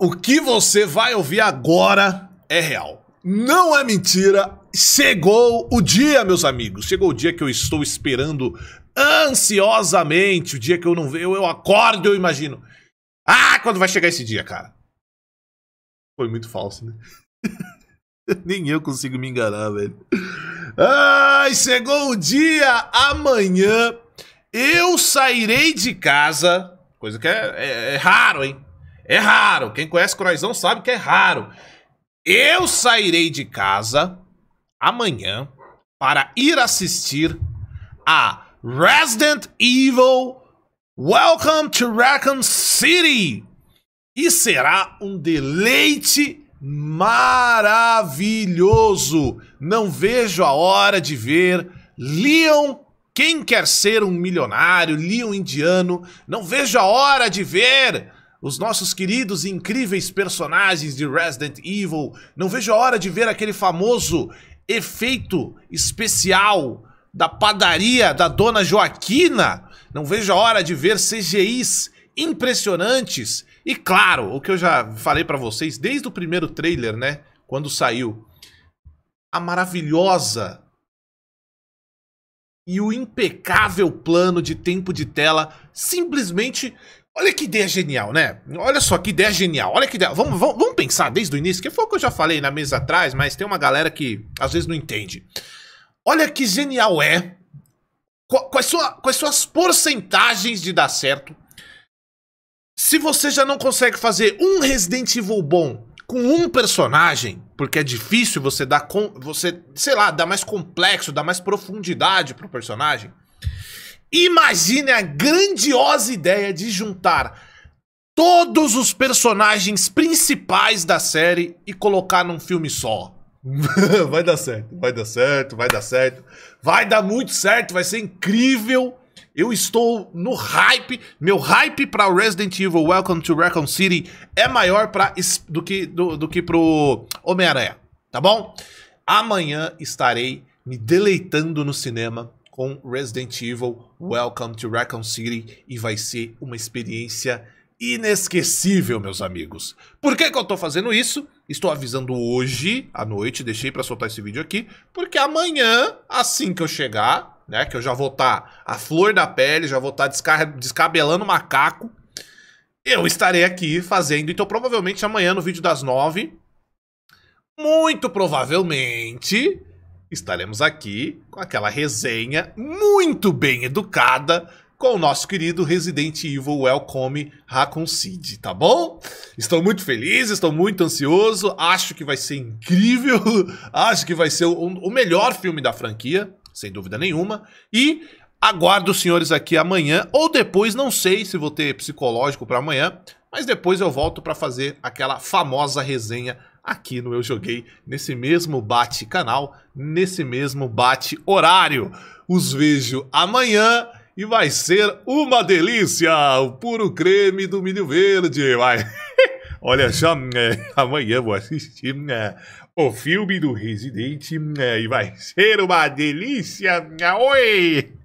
o que você vai ouvir agora é real. Não é mentira. Chegou o dia, meus amigos. Chegou o dia que eu estou esperando ansiosamente. O dia que eu não vejo, eu acordo, eu imagino. Ah, quando vai chegar esse dia, cara? Foi muito falso, né? Nem eu consigo me enganar, velho. Ai, chegou o dia! Amanhã eu sairei de casa, coisa que é, é, é raro, hein? É raro. Quem conhece Croizão sabe que é raro. Eu sairei de casa amanhã para ir assistir a Resident Evil Welcome to Raccoon City. E será um deleite maravilhoso. Não vejo a hora de ver Leon quem quer ser um milionário, Leon indiano. Não vejo a hora de ver os nossos queridos e incríveis personagens de Resident Evil. Não vejo a hora de ver aquele famoso efeito especial da padaria da Dona Joaquina. Não vejo a hora de ver CGIs impressionantes. E claro, o que eu já falei para vocês desde o primeiro trailer, né? Quando saiu. A maravilhosa e o impecável plano de tempo de tela simplesmente Olha que ideia genial, né? Olha só que ideia genial. Olha que ideia. Vamos, vamos, vamos pensar desde o início, que foi o que eu já falei na mesa atrás, mas tem uma galera que às vezes não entende. Olha que genial é. Quais são, quais são as porcentagens de dar certo? Se você já não consegue fazer um Resident Evil bom com um personagem, porque é difícil você dar com, você, sei lá, dar mais complexo, dar mais profundidade pro personagem. Imagine a grandiosa ideia de juntar todos os personagens principais da série e colocar num filme só. vai dar certo, vai dar certo, vai dar certo. Vai dar muito certo, vai ser incrível. Eu estou no hype. Meu hype para Resident Evil Welcome to Raccoon City é maior pra, do que do, do que pro Homem-Aranha, tá bom? Amanhã estarei me deleitando no cinema com Resident Evil Welcome to Raccoon City e vai ser uma experiência inesquecível, meus amigos. Por que, que eu tô fazendo isso? Estou avisando hoje à noite, deixei para soltar esse vídeo aqui, porque amanhã, assim que eu chegar, né, que eu já vou estar tá a flor da pele, já vou estar tá descabelando macaco, eu estarei aqui fazendo, então provavelmente amanhã no vídeo das nove, muito provavelmente estaremos aqui com aquela resenha muito bem educada com o nosso querido Resident Evil Welcome Raccoon City, tá bom? Estou muito feliz, estou muito ansioso, acho que vai ser incrível, acho que vai ser o, o melhor filme da franquia, sem dúvida nenhuma, e aguardo os senhores aqui amanhã ou depois, não sei se vou ter psicológico para amanhã, mas depois eu volto para fazer aquela famosa resenha aqui no Eu Joguei, nesse mesmo bate canal, nesse mesmo bate horário. Os vejo amanhã e vai ser uma delícia! O puro creme do milho verde. Vai. Olha, já né? amanhã vou assistir né? o filme do Residente né? e vai ser uma delícia! Oi!